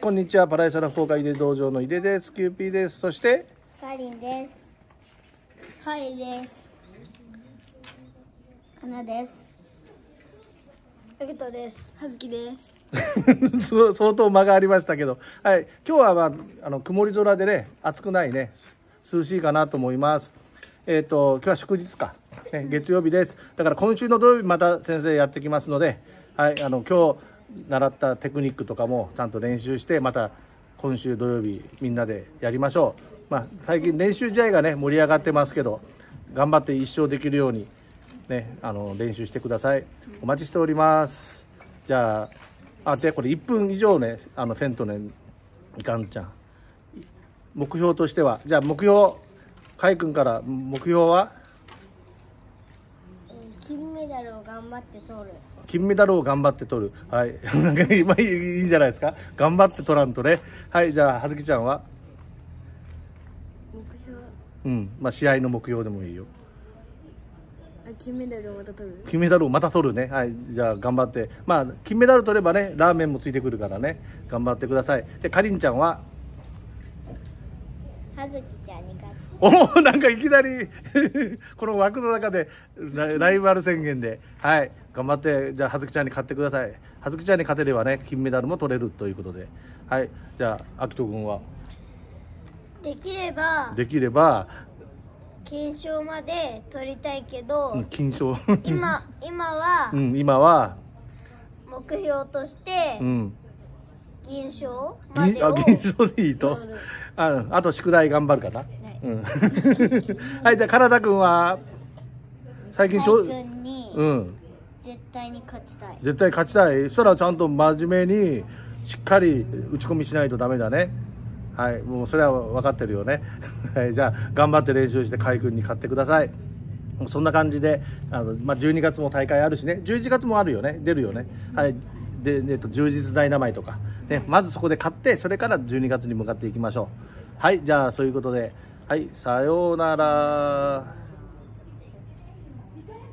こんにちは、パライサラ福岡井出道場の井出です。キューピーです。そして。かりんです。かりです。かなです。あげとです。はずきです。相当間がありましたけど、はい、今日は、まあ、あの曇り空でね、暑くないね、涼しいかなと思います。えっ、ー、と、今日は祝日か、ね、月曜日です。だから今週の土曜日また先生やってきますので、はい、あの今日。習ったテクニックとかもちゃんと練習してまた今週土曜日みんなでやりましょう、まあ、最近練習試合がね盛り上がってますけど頑張って一勝できるように、ね、あの練習してくださいお待ちしておりますじゃああてこれ1分以上ねあのセントねいかんちゃん目標としてはじゃあ目標かいくんから目標は金メダルを頑張って取る金メダルを頑張って取る。はい。なんか今いいじゃないですか。頑張って取らんとね。はい、じゃあ、はずきちゃんは目標。うん。まあ、試合の目標でもいいよ。金メダルをまた取る金メダルをまた取るねはいじゃあ頑張ってまあ金メダル取ればねラーメンもついてくるからね頑張ってくださいでかりんちゃんははずきちゃんに勝つおおなんかいきなり この枠の中でライバル宣言ではい頑張ってじゃあ葉月ちゃんに勝ってください葉月ちゃんに勝てればね金メダルも取れるということではいじゃあ秋人君はできればできれば金賞まで取りたいけど、うん、金賞今今は、うん、今は目標として、うん、銀賞までを銀賞でいいとああと宿題頑張るかな、はい、うん、はいじゃあ唐田君は最近ちょ、うん、絶対に勝ちたい絶対勝ちたいそしたらちゃんと真面目にしっかり打ち込みしないとダメだねはいもうそれは分かってるよね じゃあ頑張って練習して海君に勝ってくださいそんな感じであの、まあ、12月も大会あるしね11月もあるよね出るよね、はい、で、えっと、充実ダイナマイか、ね、まずそこで買ってそれから12月に向かっていきましょうはいじゃあそういうことではいさようなら